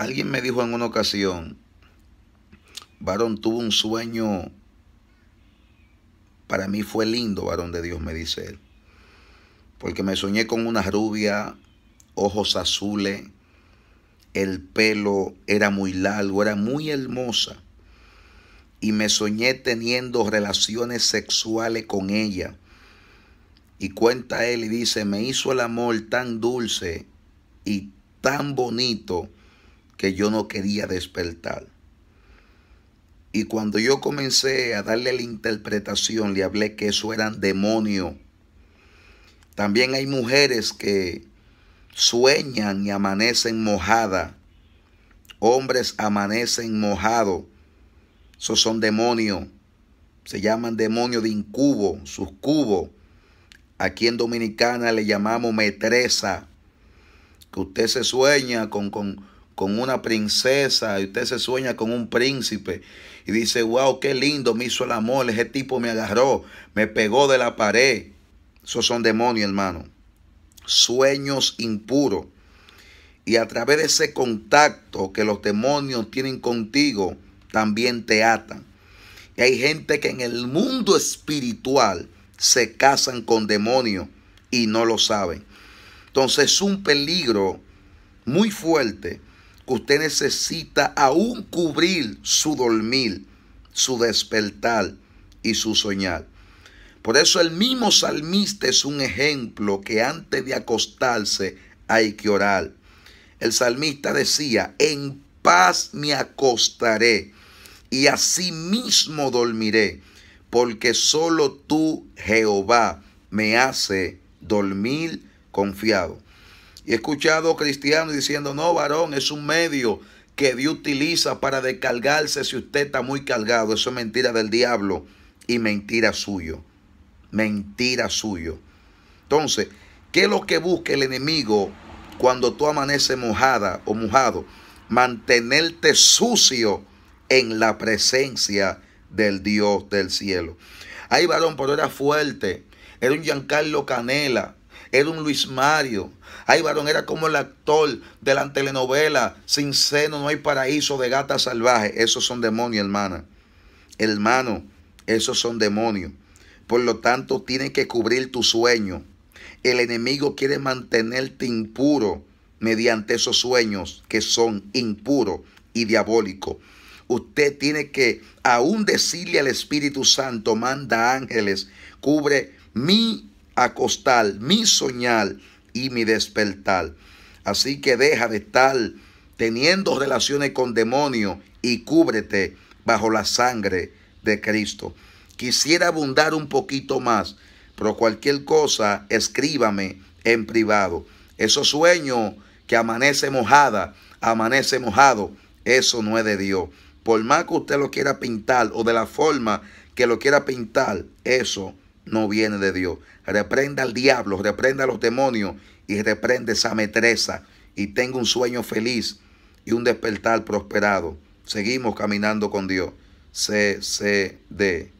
Alguien me dijo en una ocasión, varón, tuvo un sueño, para mí fue lindo, varón de Dios, me dice él, porque me soñé con una rubia, ojos azules, el pelo era muy largo, era muy hermosa, y me soñé teniendo relaciones sexuales con ella. Y cuenta él y dice, me hizo el amor tan dulce y tan bonito que yo no quería despertar. Y cuando yo comencé a darle la interpretación, le hablé que eso eran demonios. También hay mujeres que sueñan y amanecen mojadas. Hombres amanecen mojados. Esos son demonios. Se llaman demonios de incubo, sus cubos. Aquí en Dominicana le llamamos metresa. Que usted se sueña con, con, con una princesa y usted se sueña con un príncipe y dice, wow, qué lindo me hizo el amor, ese tipo me agarró, me pegó de la pared. Esos son demonios, hermano. Sueños impuros. Y a través de ese contacto que los demonios tienen contigo, también te atan. Y hay gente que en el mundo espiritual se casan con demonios y no lo saben. Entonces es un peligro muy fuerte usted necesita aún cubrir su dormir, su despertar y su soñar. Por eso el mismo salmista es un ejemplo que antes de acostarse hay que orar. El salmista decía, en paz me acostaré y así mismo dormiré, porque solo tú, Jehová, me hace dormir confiado. Y he escuchado cristianos diciendo, no, varón, es un medio que Dios utiliza para descargarse si usted está muy cargado. Eso es mentira del diablo y mentira suyo. Mentira suyo. Entonces, ¿qué es lo que busca el enemigo cuando tú amaneces mojada o mojado? Mantenerte sucio en la presencia del Dios del cielo. Ahí varón, pero era fuerte. Era un Giancarlo Canela era un Luis Mario. Ay, varón, era como el actor de la telenovela, sin seno no hay paraíso de gata salvaje. Esos son demonios, hermana. Hermano, esos son demonios. Por lo tanto, tienen que cubrir tu sueño. El enemigo quiere mantenerte impuro mediante esos sueños que son impuros y diabólicos. Usted tiene que aún decirle al Espíritu Santo, manda ángeles, cubre mi acostar, mi soñar y mi despertar. Así que deja de estar teniendo relaciones con demonios y cúbrete bajo la sangre de Cristo. Quisiera abundar un poquito más, pero cualquier cosa escríbame en privado. Esos sueños que amanece mojada, amanece mojado, eso no es de Dios. Por más que usted lo quiera pintar o de la forma que lo quiera pintar, eso no viene de Dios. Reprenda al diablo, reprenda a los demonios y reprende esa metreza y tenga un sueño feliz y un despertar prosperado. Seguimos caminando con Dios. C, C, D.